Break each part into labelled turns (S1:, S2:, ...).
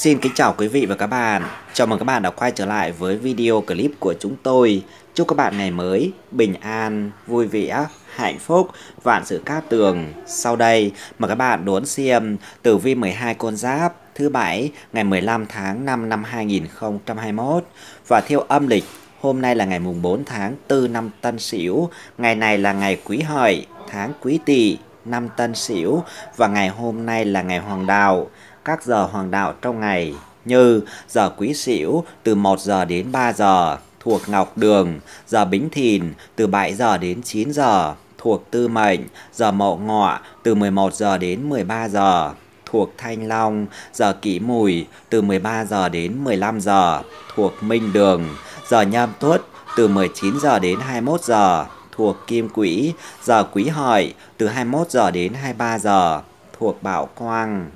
S1: Xin kính chào quý vị và các bạn. Chào mừng các bạn đã quay trở lại với video clip của chúng tôi. Chúc các bạn ngày mới bình an, vui vẻ, hạnh phúc, vạn sự cát tường. Sau đây mời các bạn đón xem tử vi 12 con giáp thứ bảy ngày 15 tháng 5 năm 2021 và theo âm lịch Hôm nay là ngày mùng 4 tháng 4 năm Tân Sửu, ngày này là ngày Quý Hợi, tháng Quý Tỵ, năm Tân Sửu và ngày hôm nay là ngày Hoàng Đạo các giờ hoàng đạo trong ngày như giờ quý sửu từ 1 giờ đến 3 giờ thuộc Ngọc Đường, giờ Bính Thìn từ 7 giờ đến 9 giờ thuộc Tư Mệnh, giờ Mậu Ngọ từ 11 giờ đến 13 giờ thuộc Thanh Long, giờ Kỷ Mùi từ 13 giờ đến 15 giờ thuộc Minh Đường, giờ Nhâm Tuất từ 19 giờ đến 21 giờ thuộc Kim Quỹ, giờ Quý Hợi từ 21 giờ đến 23 giờ thuộc Bảo Quang.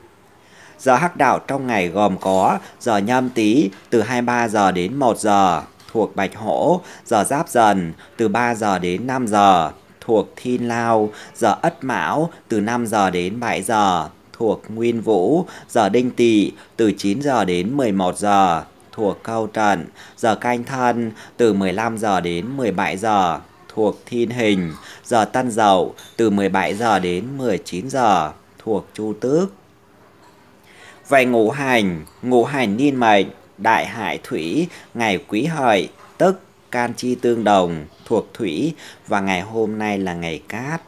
S1: Giờ hắc đạo trong ngày gồm có giờ nhâm tý từ 23 giờ đến 1 giờ thuộc Bạch Hổ, giờ Giáp Dần từ 3 giờ đến 5 giờ thuộc Thiên Lao, giờ Ất Mão từ 5 giờ đến 7 giờ thuộc Nguyên Vũ, giờ Đinh Tỵ từ 9 giờ đến 11 giờ thuộc Câu Trận, giờ Canh Thân từ 15 giờ đến 17 giờ thuộc Thiên Hình, giờ Tân Dậu từ 17 giờ đến 19 giờ thuộc Chu Tước Vậy ngũ hành, ngũ hành niên mệnh, đại hải thủy, ngày quý hợi, tức can chi tương đồng, thuộc thủy và ngày hôm nay là ngày cát.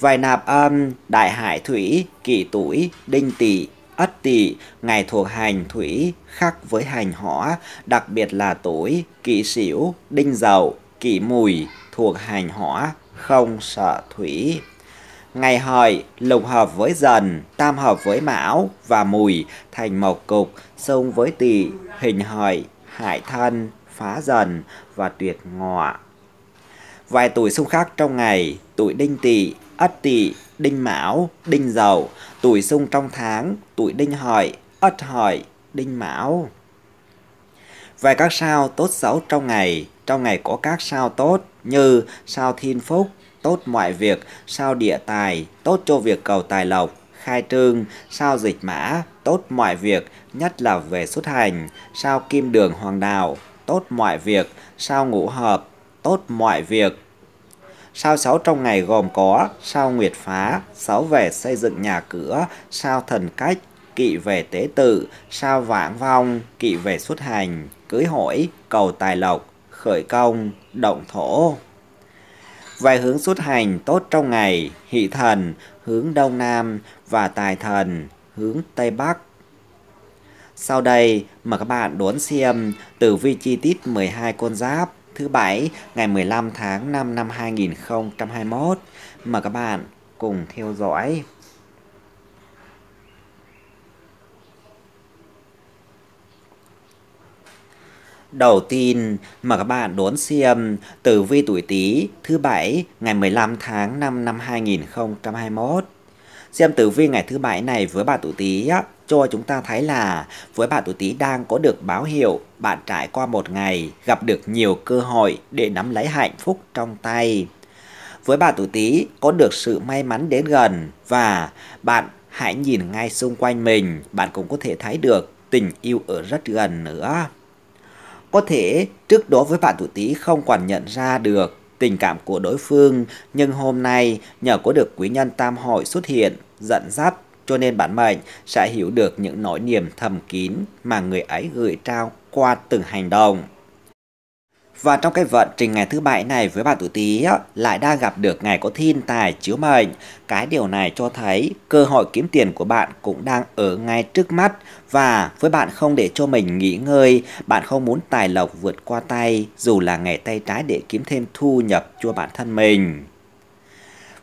S1: Vậy nạp âm, đại hải thủy, kỷ tuổi, đinh tỵ, ất tỵ, ngày thuộc hành thủy, khắc với hành hỏa, đặc biệt là tuổi, kỷ sửu, đinh dậu, kỷ mùi, thuộc hành hỏa, không sợ thủy. Ngày hợi lục hợp với dần, tam hợp với mão và mùi thành một cục, xung với tỵ, hình hợi, hại thân, phá dần và tuyệt ngọ. Vài tuổi xung khắc trong ngày, tuổi đinh tỵ, ất tỵ, đinh mão, đinh dậu, tuổi xung trong tháng, tuổi đinh hợi, ất hợi, đinh mão. vài các sao tốt xấu trong ngày, trong ngày có các sao tốt như sao thiên phúc, tốt mọi việc, sao địa tài, tốt cho việc cầu tài lộc, khai trương, sao dịch mã, tốt mọi việc, nhất là về xuất hành, sao kim đường hoàng đạo, tốt mọi việc, sao ngũ hợp, tốt mọi việc. Sao sáu trong ngày gồm có sao nguyệt phá, sáu về xây dựng nhà cửa, sao thần cách, kỵ về tế tự, sao vãng vong, kỵ về xuất hành, cưới hỏi, cầu tài lộc, khởi công, động thổ vài hướng xuất hành tốt trong ngày, hỷ thần hướng đông nam và tài thần hướng tây bắc. Sau đây, mời các bạn đón xem tử vi chi tiết 12 con giáp thứ bảy ngày 15 tháng 5 năm 2021. Mời các bạn cùng theo dõi. Đầu tiên, mà các bạn đón xem từ vi tuổi Tý thứ bảy ngày 15 tháng 5 năm 2021. Xem tử vi ngày thứ bảy này với bạn tuổi Tý cho chúng ta thấy là với bạn tuổi Tý đang có được báo hiệu bạn trải qua một ngày gặp được nhiều cơ hội để nắm lấy hạnh phúc trong tay. Với bạn tuổi Tý có được sự may mắn đến gần và bạn hãy nhìn ngay xung quanh mình, bạn cũng có thể thấy được tình yêu ở rất gần nữa. Có thể trước đó với bạn tuổi Tý không còn nhận ra được tình cảm của đối phương, nhưng hôm nay nhờ có được quý nhân tam hội xuất hiện, dẫn dắt cho nên bản mệnh sẽ hiểu được những nỗi niềm thầm kín mà người ấy gửi trao qua từng hành động. Và trong cái vận trình ngày thứ bảy này với bạn tuổi Tý lại đang gặp được ngày có thiên tài chiếu mệnh. Cái điều này cho thấy cơ hội kiếm tiền của bạn cũng đang ở ngay trước mắt và với bạn không để cho mình nghỉ ngơi, bạn không muốn tài lộc vượt qua tay dù là ngày tay trái để kiếm thêm thu nhập cho bản thân mình.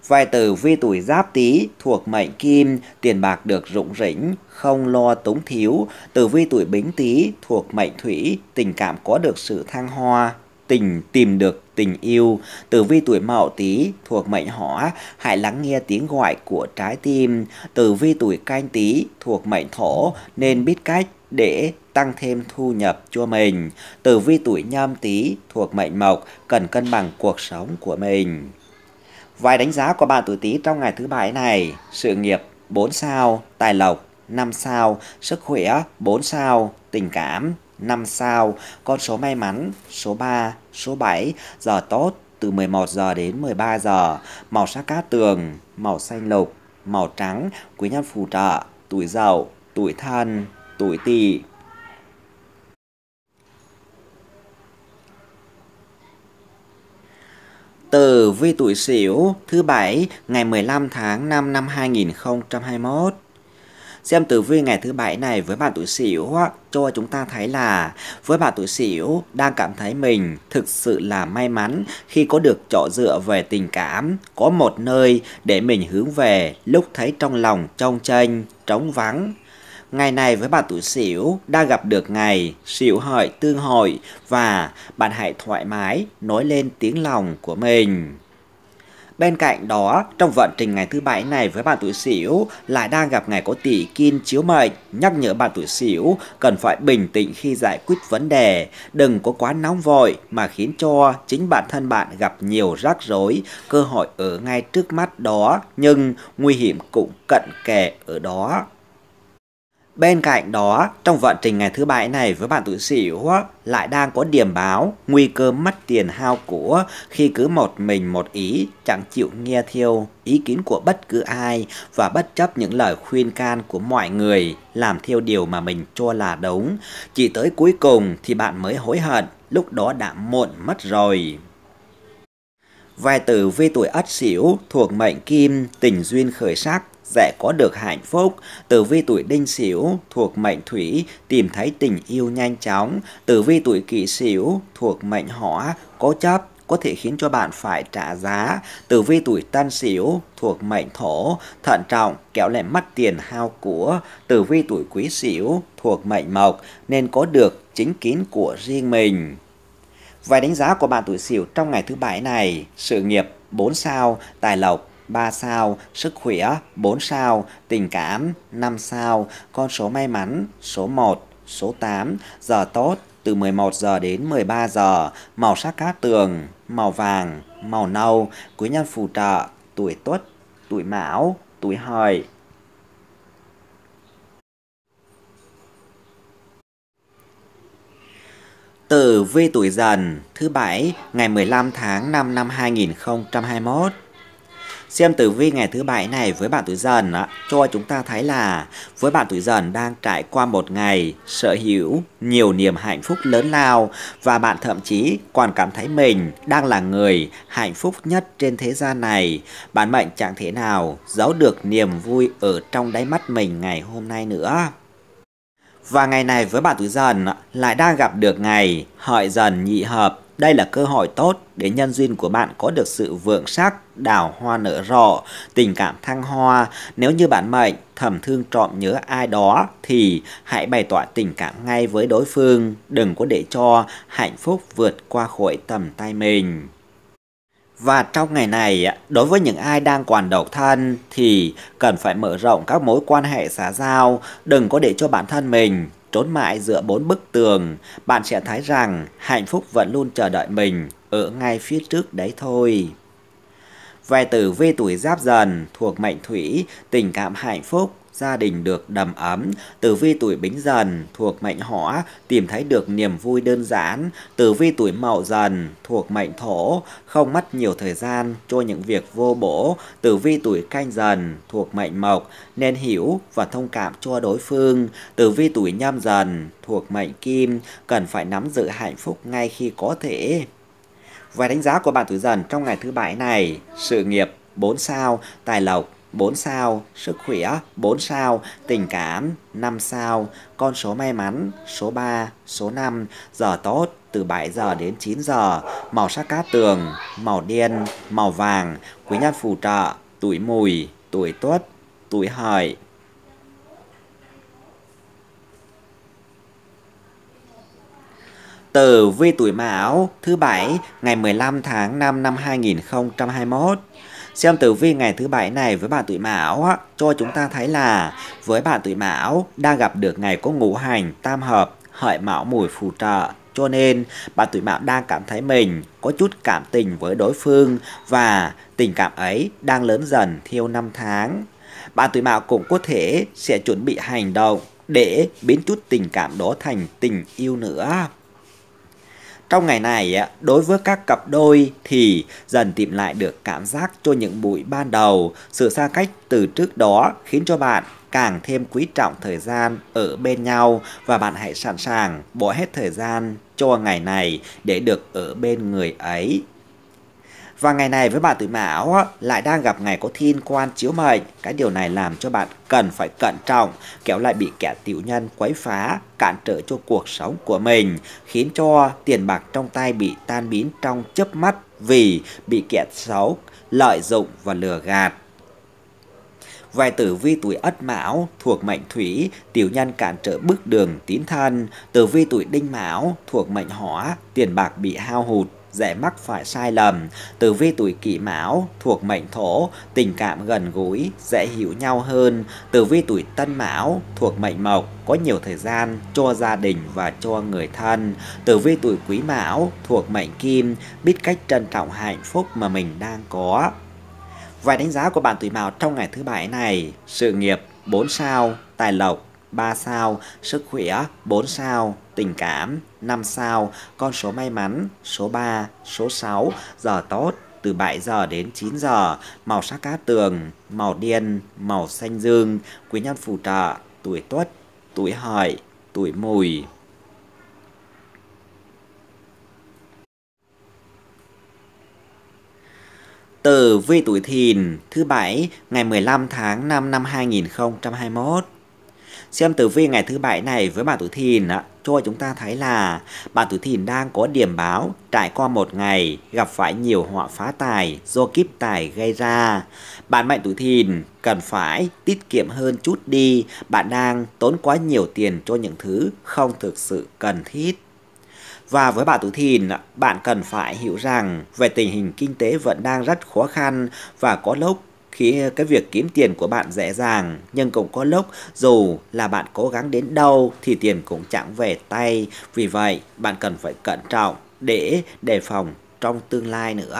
S1: Vài tử vi tuổi giáp tý thuộc mệnh kim, tiền bạc được rụng rỉnh, không lo túng thiếu. Tử vi tuổi bính tý thuộc mệnh thủy, tình cảm có được sự thăng hoa, tình tìm được tình yêu. Tử vi tuổi Mậu Tý thuộc mệnh Hỏa, hãy lắng nghe tiếng gọi của trái tim. Tử vi tuổi Canh Tý thuộc mệnh Thổ nên biết cách để tăng thêm thu nhập cho mình. Tử vi tuổi Nhâm Tý thuộc mệnh Mộc cần cân bằng cuộc sống của mình. Vài đánh giá của bạn tuổi Tý trong ngày thứ bảy này: sự nghiệp 4 sao, tài lộc 5 sao, sức khỏe 4 sao, tình cảm 5 sao, con số may mắn số 3, số 7, giờ tốt từ 11 giờ đến 13 giờ, màu sắc cát tường, màu xanh lục, màu trắng, quý nhân phù trợ, tuổi dậu, tuổi thân, tuổi tỵ. Từ vi tuổi Sửu thứ bảy ngày 15 tháng 5 năm 2021. Xem tử vi ngày thứ bảy này với bạn tuổi Sửu cho chúng ta thấy là với bạn tuổi Sửu đang cảm thấy mình thực sự là may mắn khi có được chỗ dựa về tình cảm, có một nơi để mình hướng về lúc thấy trong lòng trong tranh, trống vắng, Ngày này với bạn tuổi Sửu đang gặp được ngày Sửu hợi tương hội và bạn hãy thoải mái nói lên tiếng lòng của mình. Bên cạnh đó, trong vận trình ngày thứ bảy này với bạn tuổi Sửu lại đang gặp ngày có tỷ kim chiếu mệnh, nhắc nhở bạn tuổi Sửu cần phải bình tĩnh khi giải quyết vấn đề, đừng có quá nóng vội mà khiến cho chính bản thân bạn gặp nhiều rắc rối, cơ hội ở ngay trước mắt đó, nhưng nguy hiểm cũng cận kề ở đó. Bên cạnh đó, trong vận trình ngày thứ bảy này với bạn tuổi sửu lại đang có điểm báo nguy cơ mất tiền hao của khi cứ một mình một ý chẳng chịu nghe theo ý kiến của bất cứ ai và bất chấp những lời khuyên can của mọi người làm theo điều mà mình cho là đúng. Chỉ tới cuối cùng thì bạn mới hối hận, lúc đó đã muộn mất rồi. Vài tử vi tuổi Ất Sửu thuộc mệnh Kim, tình duyên khởi sắc, sẽ có được hạnh phúc. Tử vi tuổi đinh sửu thuộc mệnh thủy, tìm thấy tình yêu nhanh chóng. Tử vi tuổi kỷ sửu thuộc mệnh hỏa, có chấp, có thể khiến cho bạn phải trả giá. Tử vi tuổi Tân Sửu thuộc mệnh Thổ, thận trọng kéo lại mất tiền hao của. Tử vi tuổi Quý Sửu thuộc mệnh Mộc nên có được chính kiến của riêng mình. Vài đánh giá của bạn tuổi Sửu trong ngày thứ bảy này, sự nghiệp 4 sao, tài lộc 3 sao, sức khỏe 4 sao, tình cảm 5 sao, con số may mắn số 1, số 8, giờ tốt từ 11 giờ đến 13 giờ, màu sắc cát tường, màu vàng, màu nâu, quý nhân phù trợ, tuổi tuất, tuổi mão, tuổi hợi. Tử vi tuổi dần thứ bảy ngày 15 tháng 5 năm 2021 Xem tử vi ngày thứ bảy này với bạn tuổi dần cho chúng ta thấy là với bạn tuổi dần đang trải qua một ngày sở hữu nhiều niềm hạnh phúc lớn lao và bạn thậm chí còn cảm thấy mình đang là người hạnh phúc nhất trên thế gian này. Bạn mệnh chẳng thể nào giấu được niềm vui ở trong đáy mắt mình ngày hôm nay nữa. Và ngày này với bạn tuổi dần lại đang gặp được ngày hợi dần nhị hợp đây là cơ hội tốt để nhân duyên của bạn có được sự vượng sắc, đào hoa nở rộ, tình cảm thăng hoa. Nếu như bạn mệnh thầm thương trộm nhớ ai đó thì hãy bày tỏ tình cảm ngay với đối phương, đừng có để cho hạnh phúc vượt qua khỏi tầm tay mình. Và trong ngày này, đối với những ai đang còn độc thân thì cần phải mở rộng các mối quan hệ xã giao, đừng có để cho bản thân mình trốn mãi giữa bốn bức tường, bạn sẽ thấy rằng hạnh phúc vẫn luôn chờ đợi mình ở ngay phía trước đấy thôi. Về tử vi tuổi giáp dần thuộc mệnh thủy, tình cảm hạnh phúc gia đình được đầm ấm. Tử vi tuổi Bính Dần thuộc mệnh Hỏa tìm thấy được niềm vui đơn giản. Tử vi tuổi Mậu Dần thuộc mệnh Thổ không mất nhiều thời gian cho những việc vô bổ. Tử vi tuổi Canh Dần thuộc mệnh Mộc nên hiểu và thông cảm cho đối phương. Tử vi tuổi Nhâm Dần thuộc mệnh Kim cần phải nắm giữ hạnh phúc ngay khi có thể. Và đánh giá của bạn tuổi dần trong ngày thứ bảy này, sự nghiệp 4 sao, tài lộc 4 sao, sức khỏe 4 sao, tình cảm 5 sao, con số may mắn số 3, số 5, giờ tốt từ 7 giờ đến 9 giờ, màu sắc cát tường, màu đen, màu vàng, quý nhân phù trợ, tuổi mùi, tuổi tuất, tuổi hợi. từ vi tuổi Mão thứ bảy ngày 15 tháng 5 năm 2021 Xem tử vi ngày thứ bảy này với bạn tuổi Mão cho chúng ta thấy là với bạn tuổi Mão đang gặp được ngày có ngũ hành tam hợp hợi mão mùi phù trợ cho nên bạn tuổi mão đang cảm thấy mình có chút cảm tình với đối phương và tình cảm ấy đang lớn dần theo năm tháng bạn tuổi mão cũng có thể sẽ chuẩn bị hành động để biến chút tình cảm đó thành tình yêu nữa trong ngày này, đối với các cặp đôi thì dần tìm lại được cảm giác cho những buổi ban đầu, sự xa cách từ trước đó khiến cho bạn càng thêm quý trọng thời gian ở bên nhau và bạn hãy sẵn sàng bỏ hết thời gian cho ngày này để được ở bên người ấy và ngày này với bạn tuổi mão lại đang gặp ngày có thiên quan chiếu mệnh. Cái điều này làm cho bạn cần phải cẩn trọng, kéo lại bị kẻ tiểu nhân quấy phá, cản trở cho cuộc sống của mình, khiến cho tiền bạc trong tay bị tan biến trong chớp mắt vì bị kẻ xấu lợi dụng và lừa gạt. Vài tử vi tuổi Ất Mão thuộc mệnh Thủy, tiểu nhân cản trở bước đường tín thân. Tử vi tuổi Đinh Mão thuộc mệnh Hỏa, tiền bạc bị hao hụt, dễ mắc phải sai lầm. Tử vi tuổi kỷ mão thuộc mệnh thổ, tình cảm gần gũi, dễ hiểu nhau hơn. Tử vi tuổi tân mão thuộc mệnh mộc, có nhiều thời gian cho gia đình và cho người thân. Tử vi tuổi quý mão thuộc mệnh kim, biết cách trân trọng hạnh phúc mà mình đang có. Vài đánh giá của bạn tuổi mão trong ngày thứ bảy này, sự nghiệp 4 sao, tài lộc 3 sao, sức khỏe 4 sao, tình cảm 5 sao, con số may mắn số 3, số 6, giờ tốt từ 7 giờ đến 9 giờ, màu sắc cá tường, màu đen màu xanh dương, quý nhân phù trợ, tuổi tuất, tuổi hợi, tuổi mùi. Tử vi tuổi thìn thứ bảy ngày 15 tháng 5 năm 2021 Xem tử vi ngày thứ bảy này với bạn tuổi thìn á, cho chúng ta thấy là bạn tuổi thìn đang có điểm báo trải qua một ngày gặp phải nhiều họa phá tài do kiếp tài gây ra. Bạn mệnh tuổi thìn cần phải tiết kiệm hơn chút đi, bạn đang tốn quá nhiều tiền cho những thứ không thực sự cần thiết. Và với bạn tuổi thìn, bạn cần phải hiểu rằng về tình hình kinh tế vẫn đang rất khó khăn và có lúc khi cái việc kiếm tiền của bạn dễ dàng, nhưng cũng có lúc dù là bạn cố gắng đến đâu thì tiền cũng chẳng về tay. Vì vậy, bạn cần phải cẩn trọng để đề phòng trong tương lai nữa.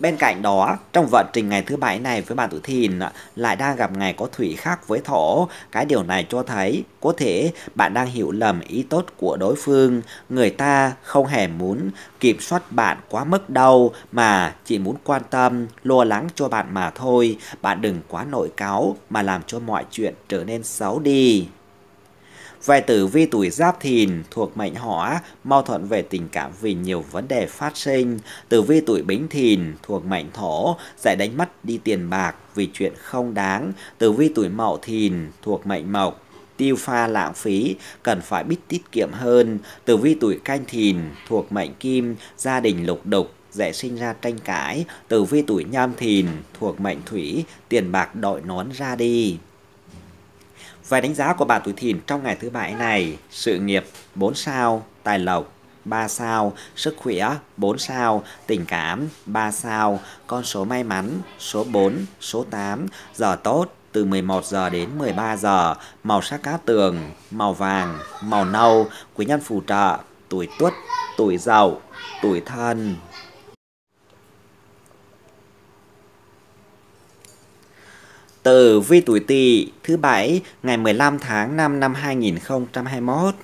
S1: Bên cạnh đó, trong vận trình ngày thứ bảy này với bạn tuổi thìn lại đang gặp ngày có thủy khác với thổ. Cái điều này cho thấy có thể bạn đang hiểu lầm ý tốt của đối phương. Người ta không hề muốn kiểm soát bạn quá mức đâu mà chỉ muốn quan tâm, lo lắng cho bạn mà thôi. Bạn đừng quá nổi cáo mà làm cho mọi chuyện trở nên xấu đi. Về tử vi tuổi giáp thìn thuộc mệnh hỏa, mâu thuẫn về tình cảm vì nhiều vấn đề phát sinh. Tử vi tuổi bính thìn thuộc mệnh thổ, dễ đánh mất đi tiền bạc vì chuyện không đáng. Tử vi tuổi mậu thìn thuộc mệnh mộc, tiêu pha lãng phí, cần phải biết tiết kiệm hơn. Tử vi tuổi canh thìn thuộc mệnh kim, gia đình lục đục, dễ sinh ra tranh cãi. Tử vi tuổi nhâm thìn thuộc mệnh thủy, tiền bạc đội nón ra đi. Vài đánh giá của bạn tuổi thìn trong ngày thứ bảy này, sự nghiệp 4 sao, tài lộc 3 sao, sức khỏe 4 sao, tình cảm 3 sao, con số may mắn số 4, số 8, giờ tốt từ 11 giờ đến 13 giờ, màu sắc cá tường, màu vàng, màu nâu, quý nhân phù trợ, tuổi tuất, tuổi dậu, tuổi thân. tử vi tuổi Tỵ thứ bảy ngày 15 tháng 5 năm 2021.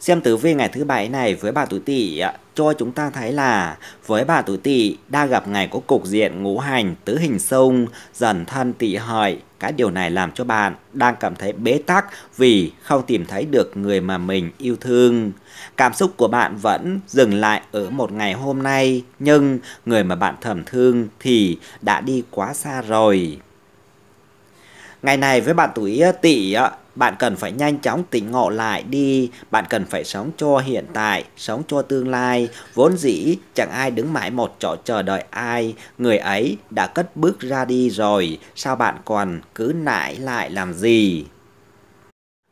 S1: Xem tử vi ngày thứ bảy này với bà tuổi Tỵ cho chúng ta thấy là với bà tuổi Tỵ đang gặp ngày có cục diện ngũ hành tứ hình xung dần thân Tỵ hợi cái điều này làm cho bạn đang cảm thấy bế tắc vì không tìm thấy được người mà mình yêu thương. Cảm xúc của bạn vẫn dừng lại ở một ngày hôm nay, nhưng người mà bạn thầm thương thì đã đi quá xa rồi. Ngày này với bạn tuổi tỵ bạn cần phải nhanh chóng tỉnh ngộ lại đi, bạn cần phải sống cho hiện tại, sống cho tương lai, vốn dĩ chẳng ai đứng mãi một chỗ chờ đợi ai, người ấy đã cất bước ra đi rồi, sao bạn còn cứ nãi lại làm gì?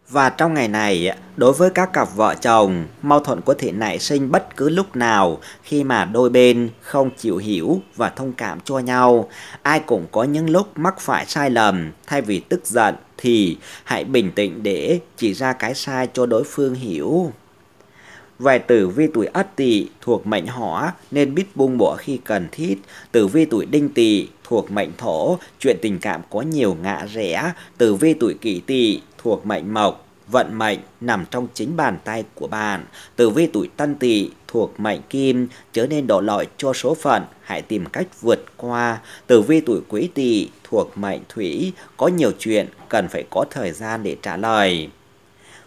S1: Và trong ngày này, đối với các cặp vợ chồng, mâu thuẫn có thể nảy sinh bất cứ lúc nào khi mà đôi bên không chịu hiểu và thông cảm cho nhau. Ai cũng có những lúc mắc phải sai lầm, thay vì tức giận thì hãy bình tĩnh để chỉ ra cái sai cho đối phương hiểu. Vài tử vi tuổi ất tỵ thuộc mệnh hỏa nên biết buông bỏ khi cần thiết. Tử vi tuổi đinh tỵ thuộc mệnh thổ, chuyện tình cảm có nhiều ngã rẽ. Tử vi tuổi kỷ tỵ thuộc mệnh mộc, vận mệnh nằm trong chính bàn tay của bạn. Tử vi tuổi tân tỵ thuộc mệnh kim, chớ nên đổ lỗi cho số phận, hãy tìm cách vượt qua. Tử vi tuổi quý tỵ thuộc mệnh thủy, có nhiều chuyện cần phải có thời gian để trả lời.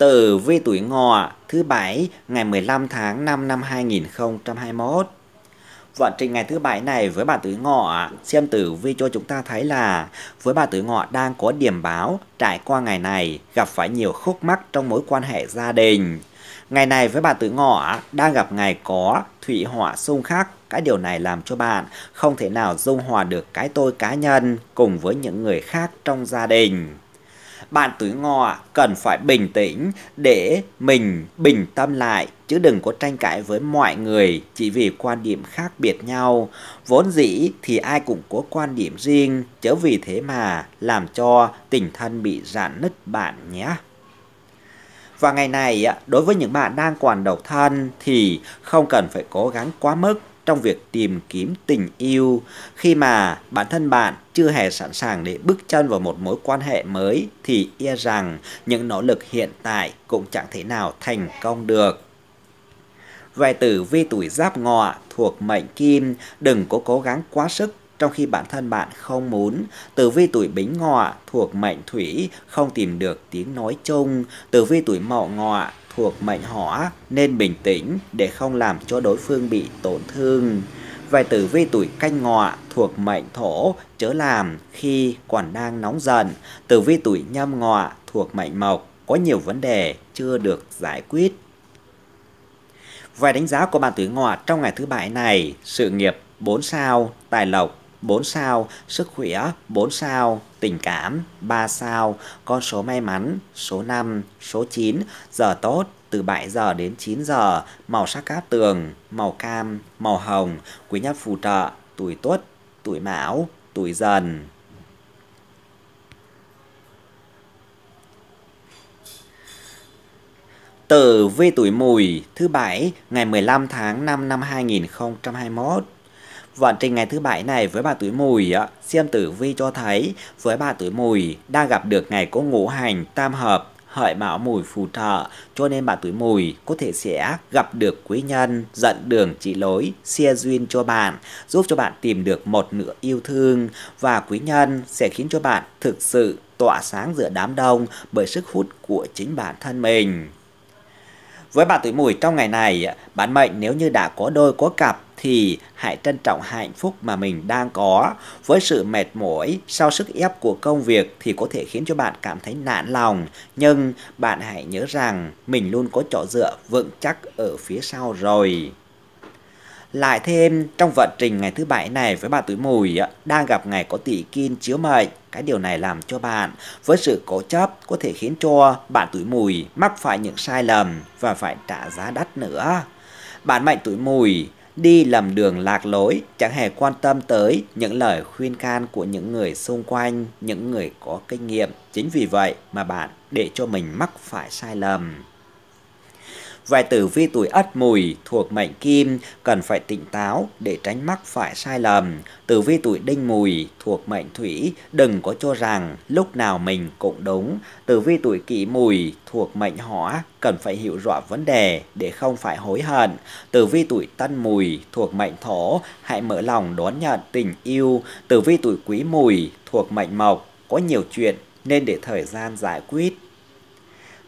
S1: tử vi tuổi ngọ thứ bảy ngày 15 tháng 5 năm 2021. Vận trình ngày thứ bảy này với bà tuổi ngọ xem tử vi cho chúng ta thấy là với bà tuổi ngọ đang có điểm báo trải qua ngày này gặp phải nhiều khúc mắc trong mối quan hệ gia đình. Ngày này với bà tuổi ngọ đang gặp ngày có thủy họa xung khắc cái điều này làm cho bạn không thể nào dung hòa được cái tôi cá nhân cùng với những người khác trong gia đình bạn tuổi ngọ cần phải bình tĩnh để mình bình tâm lại chứ đừng có tranh cãi với mọi người chỉ vì quan điểm khác biệt nhau. Vốn dĩ thì ai cũng có quan điểm riêng, chớ vì thế mà làm cho tình thân bị rạn nứt bạn nhé. Và ngày này, đối với những bạn đang còn độc thân thì không cần phải cố gắng quá mức trong việc tìm kiếm tình yêu khi mà bản thân bạn chưa hề sẵn sàng để bước chân vào một mối quan hệ mới thì e rằng những nỗ lực hiện tại cũng chẳng thể nào thành công được về tử vi tuổi giáp ngọ thuộc mệnh kim đừng có cố gắng quá sức trong khi bản thân bạn không muốn. Tử vi tuổi bính ngọ thuộc mệnh thủy không tìm được tiếng nói chung. Tử vi tuổi mậu ngọ thuộc mệnh hỏa nên bình tĩnh để không làm cho đối phương bị tổn thương. Về tử vi tuổi canh ngọ thuộc mệnh thổ chớ làm khi còn đang nóng giận. Tử vi tuổi nhâm ngọ thuộc mệnh mộc có nhiều vấn đề chưa được giải quyết. Về đánh giá của bạn tuổi ngọ trong ngày thứ bảy này, sự nghiệp 4 sao, tài lộc 4 sao, sức khỏe 4 sao, tình cảm, 3 sao, con số may mắn, số 5, số 9, giờ tốt, từ 7 giờ đến 9 giờ, màu sắc cát tường, màu cam, màu hồng, quý nhân phù trợ, tuổi tuất, tuổi mão, tuổi dần. Tử vi tuổi mùi thứ bảy ngày 15 tháng 5 năm 2021 Vận vâng, trình ngày thứ bảy này với bà tuổi mùi, xem tử vi cho thấy với bà tuổi mùi đang gặp được ngày có ngũ hành tam hợp hợi mão mùi phù trợ cho nên bà tuổi mùi có thể sẽ gặp được quý nhân dẫn đường chỉ lối xe duyên cho bạn giúp cho bạn tìm được một nửa yêu thương và quý nhân sẽ khiến cho bạn thực sự tỏa sáng giữa đám đông bởi sức hút của chính bản thân mình với bà tuổi mùi trong ngày này, bản mệnh nếu như đã có đôi có cặp thì hãy trân trọng hạnh phúc mà mình đang có. Với sự mệt mỏi sau sức ép của công việc thì có thể khiến cho bạn cảm thấy nản lòng. Nhưng bạn hãy nhớ rằng mình luôn có chỗ dựa vững chắc ở phía sau rồi. Lại thêm, trong vận trình ngày thứ bảy này với bà tuổi mùi đang gặp ngày có tỷ kim chiếu mệnh cái điều này làm cho bạn với sự cố chấp có thể khiến cho bạn tuổi mùi mắc phải những sai lầm và phải trả giá đắt nữa. Bạn mệnh tuổi mùi đi lầm đường lạc lối, chẳng hề quan tâm tới những lời khuyên can của những người xung quanh, những người có kinh nghiệm. Chính vì vậy mà bạn để cho mình mắc phải sai lầm. Vài tử vi tuổi ất mùi thuộc mệnh kim cần phải tỉnh táo để tránh mắc phải sai lầm. Tử vi tuổi đinh mùi thuộc mệnh thủy đừng có cho rằng lúc nào mình cũng đúng. Tử vi tuổi kỷ mùi thuộc mệnh hỏa cần phải hiểu rõ vấn đề để không phải hối hận. Tử vi tuổi tân mùi thuộc mệnh thổ hãy mở lòng đón nhận tình yêu. Tử vi tuổi quý mùi thuộc mệnh mộc có nhiều chuyện nên để thời gian giải quyết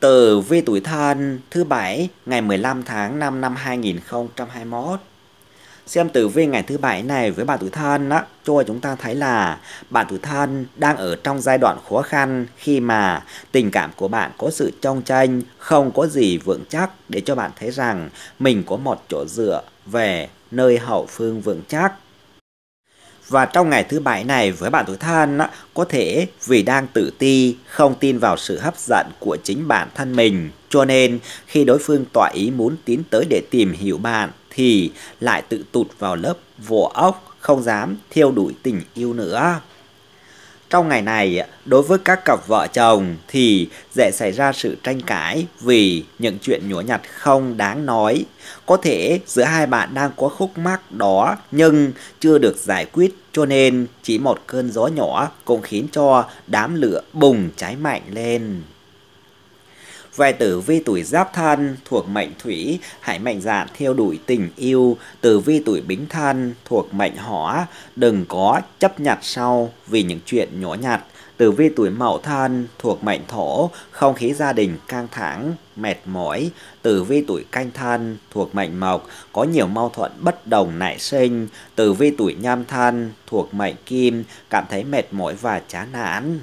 S1: Tử vi tuổi thân thứ bảy ngày 15 tháng 5 năm 2021. Xem tử vi ngày thứ bảy này với bạn tuổi thân á, cho chúng ta thấy là bạn tuổi thân đang ở trong giai đoạn khó khăn khi mà tình cảm của bạn có sự trong tranh, không có gì vững chắc để cho bạn thấy rằng mình có một chỗ dựa về nơi hậu phương vững chắc và trong ngày thứ bảy này với bạn tuổi thân có thể vì đang tự ti, không tin vào sự hấp dẫn của chính bản thân mình. Cho nên khi đối phương tỏ ý muốn tiến tới để tìm hiểu bạn thì lại tự tụt vào lớp vỏ ốc, không dám theo đuổi tình yêu nữa. Trong ngày này, đối với các cặp vợ chồng thì dễ xảy ra sự tranh cãi vì những chuyện nhúa nhặt không đáng nói. Có thể giữa hai bạn đang có khúc mắc đó nhưng chưa được giải quyết cho nên chỉ một cơn gió nhỏ cũng khiến cho đám lửa bùng cháy mạnh lên. Vai tử vi tuổi giáp Thân thuộc mệnh thủy, hãy mạnh dạn theo đuổi tình yêu. Tử vi tuổi bính Thân thuộc mệnh hỏa, đừng có chấp nhặt sau vì những chuyện nhỏ nhặt. Tử vi tuổi mậu thân thuộc mệnh thổ, không khí gia đình căng thẳng, mệt mỏi. Tử vi tuổi canh thân thuộc mệnh mộc, có nhiều mâu thuẫn bất đồng nảy sinh. Tử vi tuổi nhâm thân thuộc mệnh kim, cảm thấy mệt mỏi và chán nản.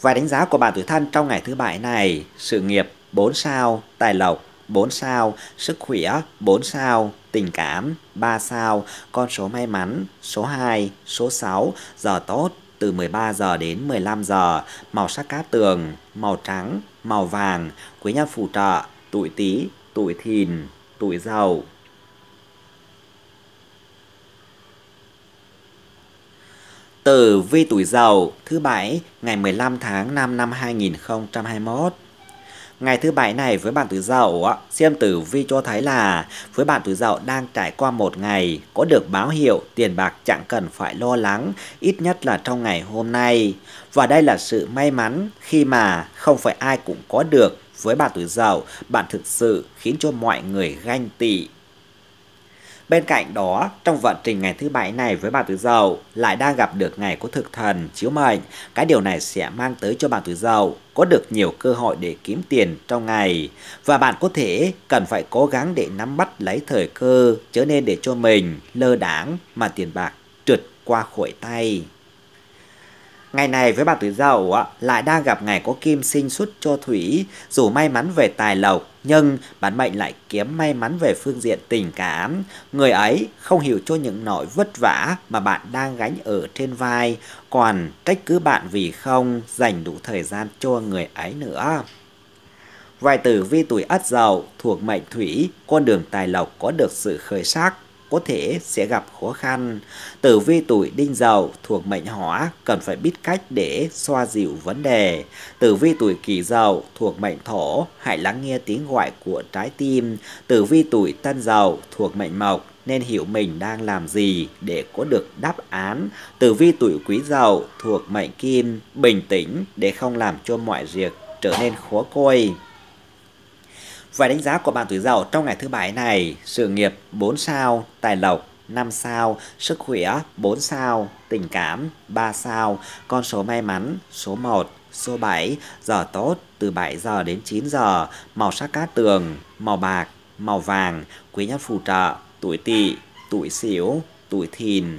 S1: Vài đánh giá của bạn tuổi thân trong ngày thứ bảy này, sự nghiệp 4 sao, tài lộc 4 sao, sức khỏe 4 sao, tình cảm 3 sao, con số may mắn số 2, số 6, giờ tốt từ 13 giờ đến 15 giờ, màu sắc cát tường, màu trắng, màu vàng, quý nhân phù trợ, tuổi tí, tuổi thìn, tuổi dậu. tử vi tuổi dậu thứ bảy ngày 15 tháng 5 năm 2021. Ngày thứ bảy này với bạn tuổi dậu, xem tử vi cho thấy là với bạn tuổi dậu đang trải qua một ngày có được báo hiệu tiền bạc chẳng cần phải lo lắng, ít nhất là trong ngày hôm nay. Và đây là sự may mắn khi mà không phải ai cũng có được với bạn tuổi dậu, bạn thực sự khiến cho mọi người ganh tị Bên cạnh đó, trong vận trình ngày thứ bảy này với bà tuổi Dậu lại đang gặp được ngày của thực thần chiếu mệnh. Cái điều này sẽ mang tới cho bà tuổi Dậu có được nhiều cơ hội để kiếm tiền trong ngày. Và bạn có thể cần phải cố gắng để nắm bắt lấy thời cơ, chớ nên để cho mình lơ đáng mà tiền bạc trượt qua khỏi tay. Ngày này với bà tuổi dậu lại đang gặp ngày có kim sinh xuất cho thủy, dù may mắn về tài lộc, nhưng bản mệnh lại kiếm may mắn về phương diện tình cảm. Người ấy không hiểu cho những nỗi vất vả mà bạn đang gánh ở trên vai, còn trách cứ bạn vì không dành đủ thời gian cho người ấy nữa. Vài tử vi tuổi ất dậu thuộc mệnh thủy, con đường tài lộc có được sự khởi sắc, có thể sẽ gặp khó khăn. Tử vi tuổi đinh dậu thuộc mệnh hỏa cần phải biết cách để xoa dịu vấn đề. Tử vi tuổi kỷ dậu thuộc mệnh thổ, hãy lắng nghe tiếng gọi của trái tim. Tử vi tuổi tân dậu thuộc mệnh mộc, nên hiểu mình đang làm gì để có được đáp án. Tử vi tuổi quý dậu thuộc mệnh kim, bình tĩnh để không làm cho mọi việc trở nên khó coi. Vài đánh giá của bạn tuổi Dậu trong ngày thứ bảy này, sự nghiệp 4 sao, tài lộc 5 sao, sức khỏe 4 sao, tình cảm 3 sao, con số may mắn số 1, số 7, giờ tốt từ 7 giờ đến 9 giờ, màu sắc cát tường, màu bạc, màu vàng, quý nhân phù trợ, tuổi tỵ, tuổi sửu, tuổi thìn.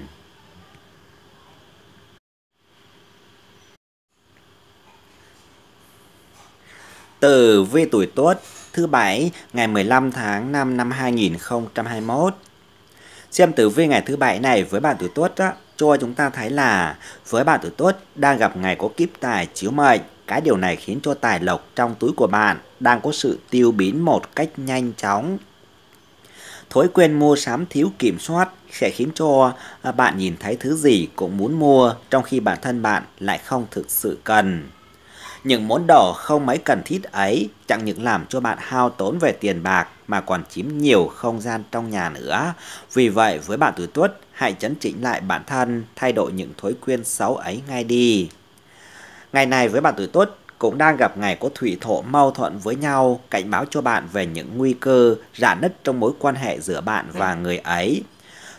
S1: từ vi tuổi tuất thứ Bảy ngày 15 tháng 5 năm 2021. Xem tử vi ngày thứ Bảy này với bạn tuổi tuất á, cho chúng ta thấy là với bạn tuổi tuất đang gặp ngày có kiếp tài chiếu mệnh. Cái điều này khiến cho tài lộc trong túi của bạn đang có sự tiêu biến một cách nhanh chóng. Thói quen mua sắm thiếu kiểm soát sẽ khiến cho à, bạn nhìn thấy thứ gì cũng muốn mua trong khi bản thân bạn lại không thực sự cần. Những món đỏ không mấy cần thiết ấy chẳng những làm cho bạn hao tốn về tiền bạc mà còn chiếm nhiều không gian trong nhà nữa. Vì vậy với bạn tuổi tuất, hãy chấn chỉnh lại bản thân, thay đổi những thói quen xấu ấy ngay đi. Ngày này với bạn tuổi tuất, cũng đang gặp ngày có thủy thổ mâu thuẫn với nhau, cảnh báo cho bạn về những nguy cơ rạn nứt trong mối quan hệ giữa bạn và người ấy.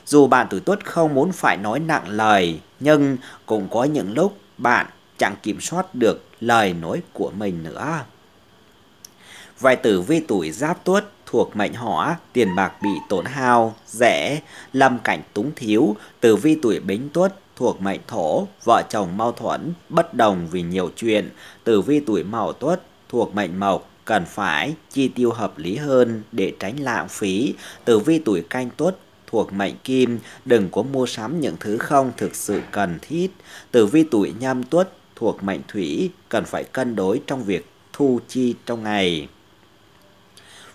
S1: Dù bạn tuổi tuất không muốn phải nói nặng lời, nhưng cũng có những lúc bạn chẳng kiểm soát được lời nói của mình nữa. Vài tử vi tuổi giáp tuất thuộc mệnh hỏa, tiền bạc bị tổn hao, rẻ, lâm cảnh túng thiếu, tử vi tuổi bính tuất thuộc mệnh thổ, vợ chồng mâu thuẫn, bất đồng vì nhiều chuyện, tử vi tuổi mậu tuất thuộc mệnh mộc, cần phải chi tiêu hợp lý hơn để tránh lãng phí, tử vi tuổi canh tuất thuộc mệnh kim, đừng có mua sắm những thứ không thực sự cần thiết, tử vi tuổi nhâm tuất thuộc mệnh thủy cần phải cân đối trong việc thu chi trong ngày.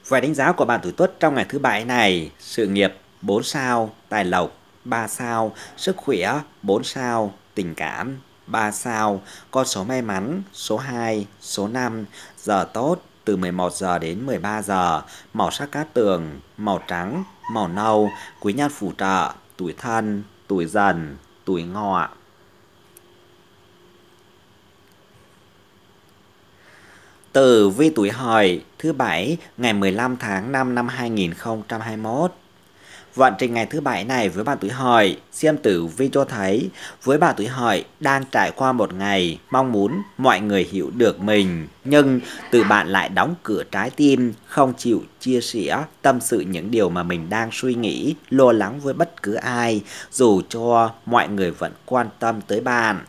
S1: Về đánh giá của bạn tuổi tuất trong ngày thứ bảy này, sự nghiệp 4 sao, tài lộc 3 sao, sức khỏe 4 sao, tình cảm 3 sao, con số may mắn số 2, số 5, giờ tốt từ 11 giờ đến 13 giờ, màu sắc cát tường, màu trắng, màu nâu, quý nhân phù trợ, tuổi thân, tuổi dần, tuổi ngọ. Tử vi tuổi hợi thứ bảy ngày 15 tháng 5 năm 2021. Vận trình ngày thứ bảy này với bạn tuổi hợi, xem tử vi cho thấy với bạn tuổi hợi đang trải qua một ngày mong muốn mọi người hiểu được mình, nhưng từ bạn lại đóng cửa trái tim, không chịu chia sẻ tâm sự những điều mà mình đang suy nghĩ, lo lắng với bất cứ ai, dù cho mọi người vẫn quan tâm tới bạn.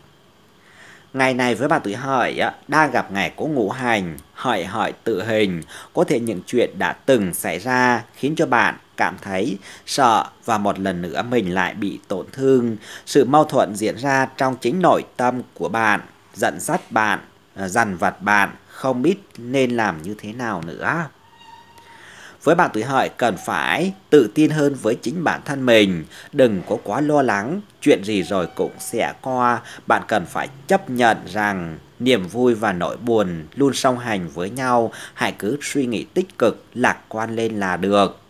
S1: Ngày này với bà tuổi hợi đang gặp ngày cố ngũ hành, hợi hợi tự hình, có thể những chuyện đã từng xảy ra khiến cho bạn cảm thấy sợ và một lần nữa mình lại bị tổn thương. Sự mâu thuẫn diễn ra trong chính nội tâm của bạn, giận dắt bạn, ờ, dằn vặt bạn, không biết nên làm như thế nào nữa. Với bạn tuổi hợi cần phải tự tin hơn với chính bản thân mình, đừng có quá lo lắng, chuyện gì rồi cũng sẽ qua, bạn cần phải chấp nhận rằng niềm vui và nỗi buồn luôn song hành với nhau, hãy cứ suy nghĩ tích cực, lạc quan lên là được.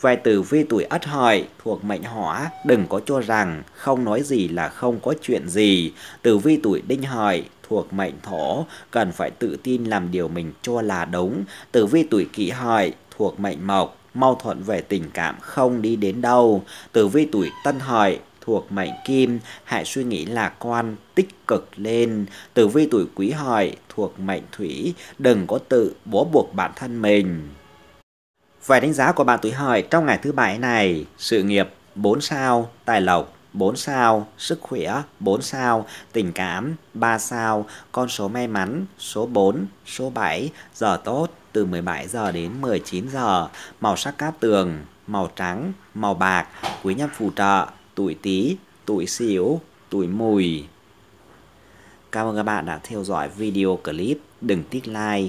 S1: Vài tử vi tuổi ất hợi thuộc mệnh hỏa, đừng có cho rằng không nói gì là không có chuyện gì. Tử vi tuổi đinh hợi thuộc mệnh thổ, cần phải tự tin làm điều mình cho là đúng. Tử vi tuổi kỷ hợi thuộc mệnh mộc, mau thuận về tình cảm không đi đến đâu. Tử vi tuổi tân hợi thuộc mệnh kim, hãy suy nghĩ lạc quan, tích cực lên. Tử vi tuổi quý hợi thuộc mệnh thủy, đừng có tự bó buộc bản thân mình vài đánh giá của bạn tuổi hợi trong ngày thứ bảy này, sự nghiệp 4 sao, tài lộc 4 sao, sức khỏe 4 sao, tình cảm 3 sao, con số may mắn số 4, số 7, giờ tốt từ 17 giờ đến 19 giờ, màu sắc cát tường, màu trắng, màu bạc, quý nhân phù trợ, tuổi Tý, tuổi Sửu, tuổi Mùi. Cảm ơn các bạn đã theo dõi video clip, đừng tích like